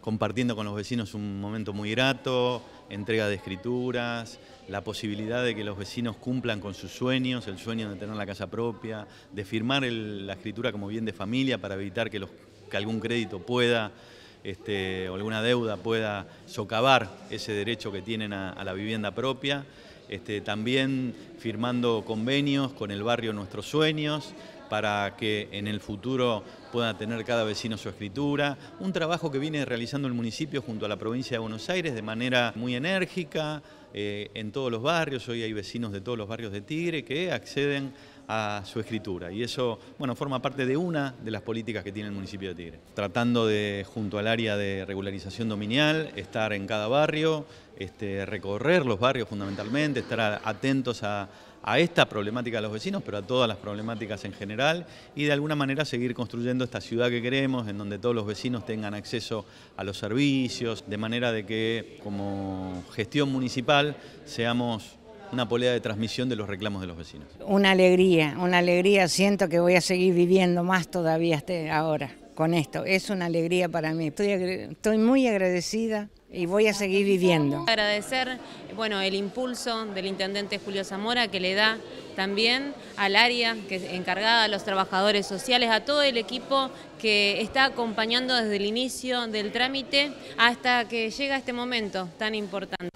compartiendo con los vecinos un momento muy grato, entrega de escrituras, la posibilidad de que los vecinos cumplan con sus sueños, el sueño de tener la casa propia, de firmar la escritura como bien de familia para evitar que, algún crédito pueda este, o alguna deuda pueda socavar ese derecho que tienen a la vivienda propia. Este, también firmando convenios con el barrio Nuestros Sueños para que en el futuro pueda tener cada vecino su escritura. Un trabajo que viene realizando el municipio junto a la provincia de Buenos Aires de manera muy enérgica, eh, en todos los barrios, hoy hay vecinos de todos los barrios de Tigre que acceden a su escritura. Y eso, bueno, forma parte de una de las políticas que tiene el municipio de Tigre. Tratando de, junto al área de regularización dominial, estar en cada barrio, este, recorrer los barrios fundamentalmente, estar atentos a esta problemática de los vecinos, pero a todas las problemáticas en general y de alguna manera seguir construyendo esta ciudad que queremos, en donde todos los vecinos tengan acceso a los servicios, de manera de que como gestión municipal seamos una polea de transmisión de los reclamos de los vecinos. Una alegría, una alegría, siento que voy a seguir viviendo más todavía este, ahora con esto, es una alegría para mí, estoy, estoy muy agradecida y voy a seguir viviendo. Agradecer bueno, el impulso del intendente Julio Zamora que le da también al área que encargada, a los trabajadores sociales, a todo el equipo que está acompañando desde el inicio del trámite hasta que llega este momento tan importante.